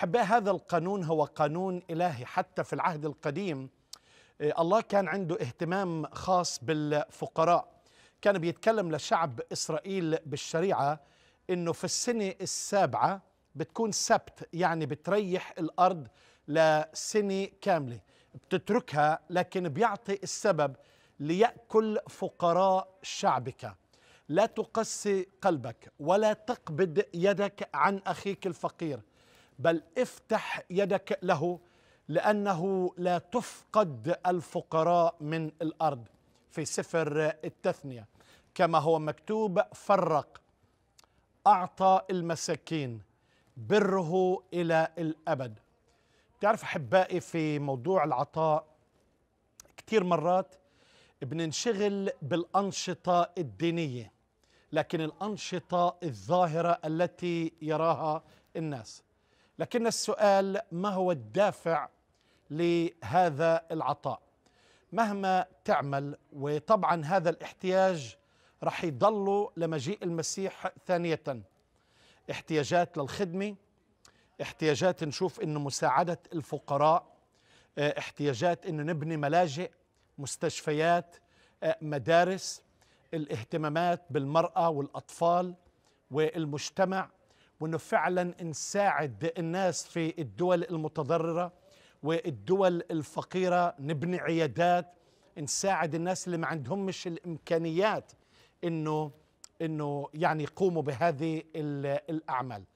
أحباء هذا القانون هو قانون إلهي حتى في العهد القديم آه، الله كان عنده اهتمام خاص بالفقراء كان بيتكلم لشعب إسرائيل بالشريعة أنه في السنة السابعة بتكون سبت يعني بتريح الأرض لسنة كاملة بتتركها لكن بيعطي السبب ليأكل فقراء شعبك لا تقسي قلبك ولا تقبض يدك عن أخيك الفقير بل افتح يدك له لأنه لا تفقد الفقراء من الأرض في سفر التثنية كما هو مكتوب فرق أعطى المساكين بره إلى الأبد تعرف أحبائي في موضوع العطاء كثير مرات بننشغل بالأنشطة الدينية لكن الأنشطة الظاهرة التي يراها الناس لكن السؤال ما هو الدافع لهذا العطاء مهما تعمل وطبعا هذا الاحتياج رح يضل لمجيء المسيح ثانية احتياجات للخدمة احتياجات نشوف انه مساعدة الفقراء احتياجات انه نبني ملاجئ مستشفيات مدارس الاهتمامات بالمرأة والأطفال والمجتمع وانه فعلا نساعد الناس في الدول المتضرره والدول الفقيره نبني عيادات نساعد الناس اللي ما عندهمش الامكانيات انه انه يعني يقوموا بهذه الاعمال